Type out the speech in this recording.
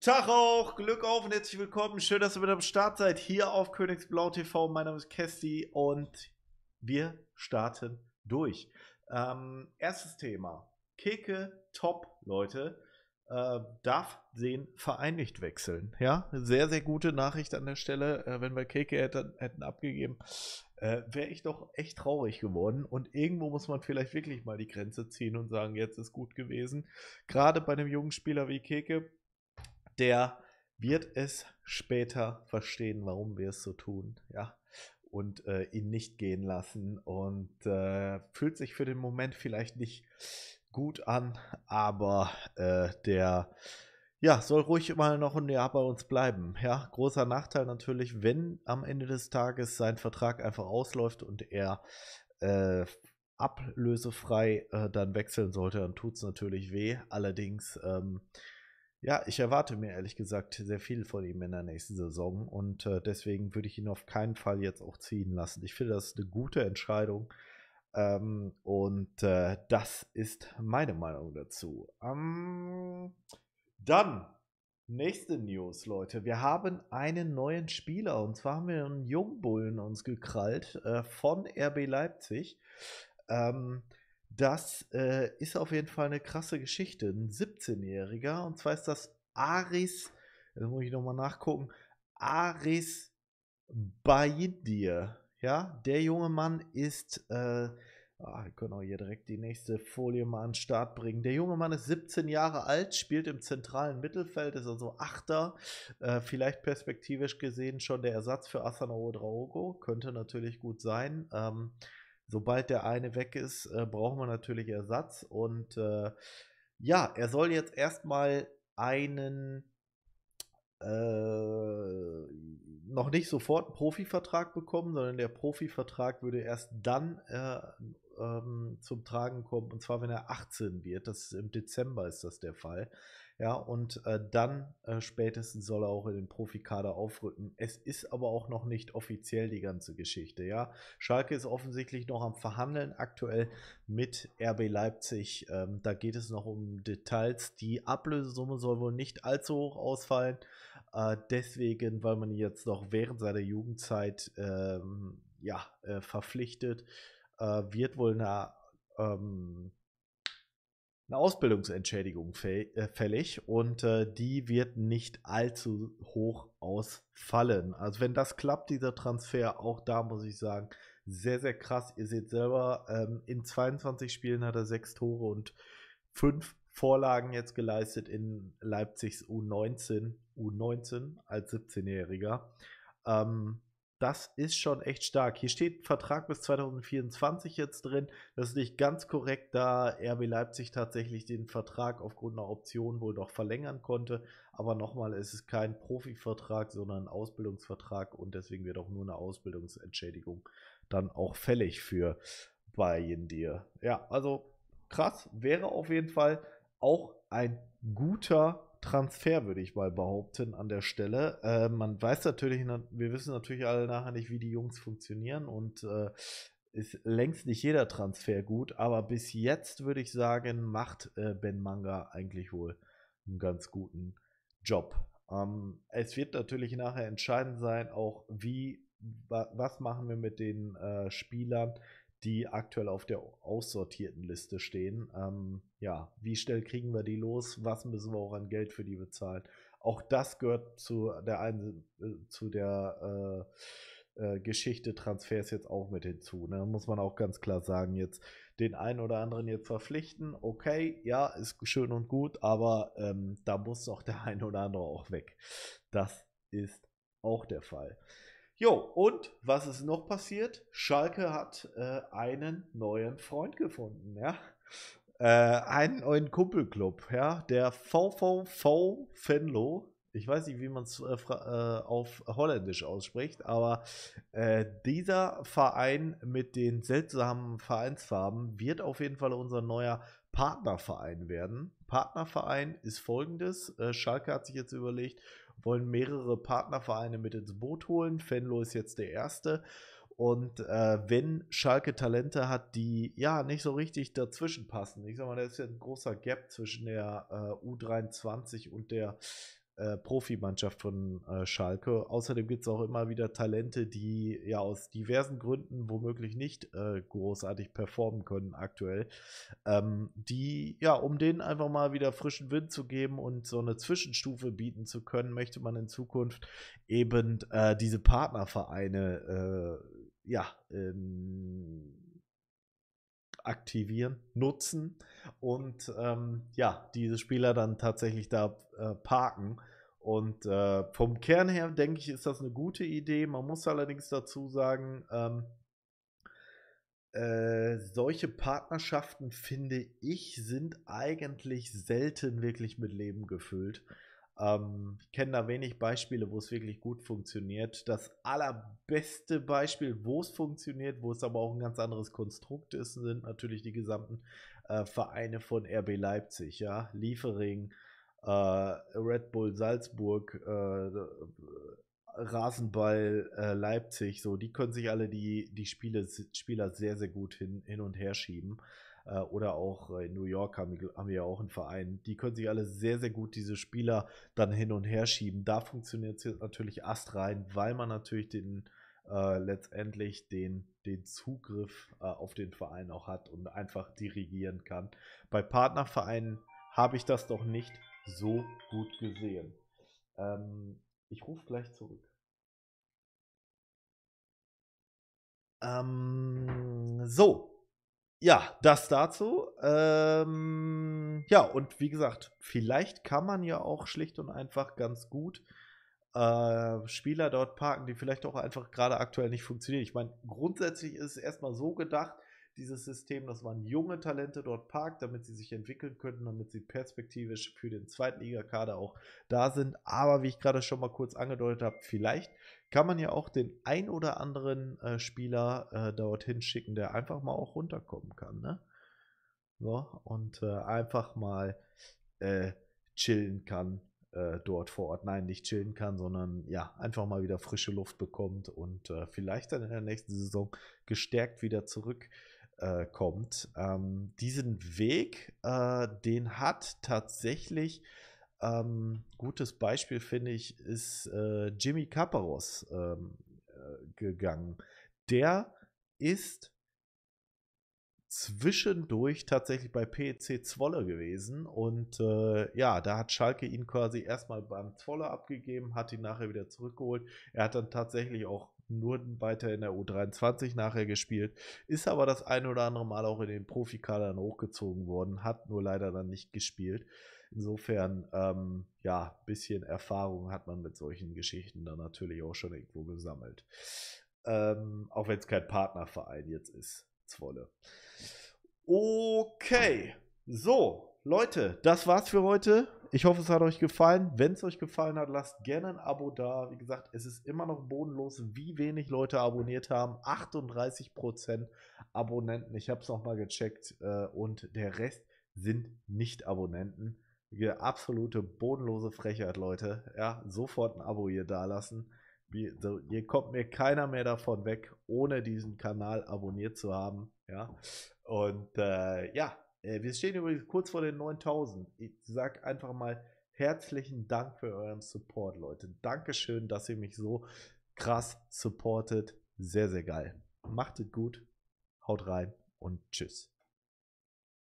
Tag auch, Glück auf und herzlich willkommen. Schön, dass ihr mit am Start seid hier auf Königsblau TV. Mein Name ist Cassie und wir starten durch. Ähm, erstes Thema: Keke Top, Leute. Äh, darf den Verein nicht wechseln. Ja, sehr, sehr gute Nachricht an der Stelle. Äh, wenn wir Keke hätten, hätten abgegeben, äh, wäre ich doch echt traurig geworden. Und irgendwo muss man vielleicht wirklich mal die Grenze ziehen und sagen, jetzt ist gut gewesen. Gerade bei einem jungen Spieler wie Keke, der wird es später verstehen, warum wir es so tun, ja, und äh, ihn nicht gehen lassen und äh, fühlt sich für den Moment vielleicht nicht gut an, aber äh, der ja, soll ruhig mal noch ein Jahr bei uns bleiben. Ja, großer Nachteil natürlich, wenn am Ende des Tages sein Vertrag einfach ausläuft und er äh, ablösefrei äh, dann wechseln sollte, dann tut es natürlich weh. Allerdings ähm, ja, ich erwarte mir ehrlich gesagt sehr viel von ihm in der nächsten Saison und äh, deswegen würde ich ihn auf keinen Fall jetzt auch ziehen lassen. Ich finde, das ist eine gute Entscheidung ähm, und äh, das ist meine Meinung dazu. Ähm, dann, nächste News, Leute. Wir haben einen neuen Spieler und zwar haben wir einen Jungbullen uns gekrallt äh, von RB Leipzig. Ähm, das äh, ist auf jeden Fall eine krasse Geschichte. Ein 17-Jähriger, und zwar ist das Aris, da muss ich nochmal nachgucken, Aris Bayidir. Ja, der junge Mann ist, äh, ah, wir können auch hier direkt die nächste Folie mal an den Start bringen. Der junge Mann ist 17 Jahre alt, spielt im zentralen Mittelfeld, ist also Achter, äh, vielleicht perspektivisch gesehen schon der Ersatz für Asano Draogo, könnte natürlich gut sein. Ähm, sobald der eine weg ist, äh, brauchen wir natürlich Ersatz. Und äh, ja, er soll jetzt erstmal einen äh, noch nicht sofort einen Profivertrag bekommen, sondern der Profivertrag würde erst dann äh, ähm, zum Tragen kommen, und zwar wenn er 18 wird. Das ist im Dezember ist das der Fall. Ja, und äh, dann äh, spätestens soll er auch in den Profikader aufrücken. Es ist aber auch noch nicht offiziell die ganze Geschichte. Ja, Schalke ist offensichtlich noch am Verhandeln aktuell mit RB Leipzig. Ähm, da geht es noch um Details. Die Ablösesumme soll wohl nicht allzu hoch ausfallen. Äh, deswegen, weil man jetzt noch während seiner Jugendzeit ähm, ja, äh, verpflichtet, äh, wird wohl eine ähm, eine Ausbildungsentschädigung äh, fällig und äh, die wird nicht allzu hoch ausfallen. Also wenn das klappt, dieser Transfer, auch da muss ich sagen, sehr, sehr krass. Ihr seht selber, ähm, in 22 Spielen hat er sechs Tore und fünf Vorlagen jetzt geleistet in Leipzigs U19, U19 als 17-Jähriger. Ähm, das ist schon echt stark. Hier steht Vertrag bis 2024 jetzt drin. Das ist nicht ganz korrekt, da RB Leipzig tatsächlich den Vertrag aufgrund einer Option wohl noch verlängern konnte. Aber nochmal, es ist kein Profivertrag, sondern ein Ausbildungsvertrag und deswegen wird auch nur eine Ausbildungsentschädigung dann auch fällig für Bayern dir. Ja, also krass. Wäre auf jeden Fall auch ein guter Transfer, würde ich mal behaupten, an der Stelle. Äh, man weiß natürlich, wir wissen natürlich alle nachher nicht, wie die Jungs funktionieren und äh, ist längst nicht jeder Transfer gut, aber bis jetzt würde ich sagen, macht äh, Ben Manga eigentlich wohl einen ganz guten Job. Ähm, es wird natürlich nachher entscheidend sein, auch wie, wa was machen wir mit den äh, Spielern, die aktuell auf der aussortierten Liste stehen. Ähm, ja, wie schnell kriegen wir die los? Was müssen wir auch an Geld für die bezahlen? Auch das gehört zu der, einen, äh, zu der äh, äh, Geschichte Transfers jetzt auch mit hinzu. Ne? Muss man auch ganz klar sagen, jetzt den einen oder anderen jetzt verpflichten. Okay, ja, ist schön und gut, aber ähm, da muss auch der eine oder andere auch weg. Das ist auch der Fall. Jo, und was ist noch passiert? Schalke hat äh, einen neuen Freund gefunden, ja. Äh, einen neuen Kumpelclub, ja. Der VVV Venlo. Ich weiß nicht, wie man es äh, äh, auf Holländisch ausspricht, aber äh, dieser Verein mit den seltsamen Vereinsfarben wird auf jeden Fall unser neuer Partnerverein werden. Partnerverein ist folgendes. Äh, Schalke hat sich jetzt überlegt, wollen mehrere Partnervereine mit ins Boot holen. Fenlo ist jetzt der erste. Und äh, wenn Schalke Talente hat, die ja nicht so richtig dazwischen passen, ich sag mal, da ist ja ein großer Gap zwischen der äh, U23 und der äh, Profimannschaft von äh, Schalke. Außerdem gibt es auch immer wieder Talente, die ja aus diversen Gründen womöglich nicht äh, großartig performen können aktuell, ähm, die ja, um denen einfach mal wieder frischen Wind zu geben und so eine Zwischenstufe bieten zu können, möchte man in Zukunft eben äh, diese Partnervereine äh, ja, ähm, aktivieren, nutzen und ähm, ja, diese Spieler dann tatsächlich da äh, parken. Und äh, vom Kern her, denke ich, ist das eine gute Idee. Man muss allerdings dazu sagen, ähm, äh, solche Partnerschaften, finde ich, sind eigentlich selten wirklich mit Leben gefüllt. Ähm, ich kenne da wenig Beispiele, wo es wirklich gut funktioniert. Das allerbeste Beispiel, wo es funktioniert, wo es aber auch ein ganz anderes Konstrukt ist, sind natürlich die gesamten äh, Vereine von RB Leipzig, ja, Liefering, äh, Red Bull Salzburg, äh, Rasenball äh, Leipzig, so, die können sich alle die, die Spiele, Spieler sehr, sehr gut hin, hin und her schieben. Äh, oder auch äh, in New York haben, haben wir ja auch einen Verein. Die können sich alle sehr, sehr gut diese Spieler dann hin und her schieben. Da funktioniert es jetzt natürlich astrein, weil man natürlich den äh, letztendlich den, den Zugriff äh, auf den Verein auch hat und einfach dirigieren kann. Bei Partnervereinen habe ich das doch nicht so gut gesehen. Ähm, ich rufe gleich zurück. Ähm, so, ja, das dazu. Ähm, ja, und wie gesagt, vielleicht kann man ja auch schlicht und einfach ganz gut äh, Spieler dort parken, die vielleicht auch einfach gerade aktuell nicht funktionieren. Ich meine, grundsätzlich ist es erstmal so gedacht, dieses System, dass man junge Talente dort parkt, damit sie sich entwickeln könnten, damit sie perspektivisch für den zweiten Ligakader auch da sind. Aber wie ich gerade schon mal kurz angedeutet habe, vielleicht kann man ja auch den ein oder anderen äh, Spieler äh, dorthin schicken, der einfach mal auch runterkommen kann. Ne? So, und äh, einfach mal äh, chillen kann äh, dort vor Ort. Nein, nicht chillen kann, sondern ja, einfach mal wieder frische Luft bekommt und äh, vielleicht dann in der nächsten Saison gestärkt wieder zurück äh, kommt. Ähm, diesen Weg, äh, den hat tatsächlich, ähm, gutes Beispiel finde ich, ist äh, Jimmy Kaparos ähm, äh, gegangen. Der ist zwischendurch tatsächlich bei PEC Zwolle gewesen und äh, ja, da hat Schalke ihn quasi erstmal beim Zwolle abgegeben, hat ihn nachher wieder zurückgeholt. Er hat dann tatsächlich auch nur weiter in der U23 nachher gespielt, ist aber das ein oder andere Mal auch in den Profikadern hochgezogen worden, hat nur leider dann nicht gespielt. Insofern, ähm, ja, ein bisschen Erfahrung hat man mit solchen Geschichten dann natürlich auch schon irgendwo gesammelt. Ähm, auch wenn es kein Partnerverein jetzt ist, Zwolle. Okay, so, Leute, das war's für heute. Ich hoffe, es hat euch gefallen. Wenn es euch gefallen hat, lasst gerne ein Abo da. Wie gesagt, es ist immer noch bodenlos, wie wenig Leute abonniert haben. 38% Abonnenten. Ich habe es nochmal gecheckt. Äh, und der Rest sind Nicht-Abonnenten. Absolute bodenlose Frechheit, Leute. Ja, sofort ein Abo hier dalassen. Hier kommt mir keiner mehr davon weg, ohne diesen Kanal abonniert zu haben. Ja, und äh, ja, äh, wir stehen übrigens kurz vor den 9000. Ich sag einfach mal herzlichen Dank für euren Support, Leute. Dankeschön, dass ihr mich so krass supportet. Sehr, sehr geil. Macht es gut, haut rein und tschüss.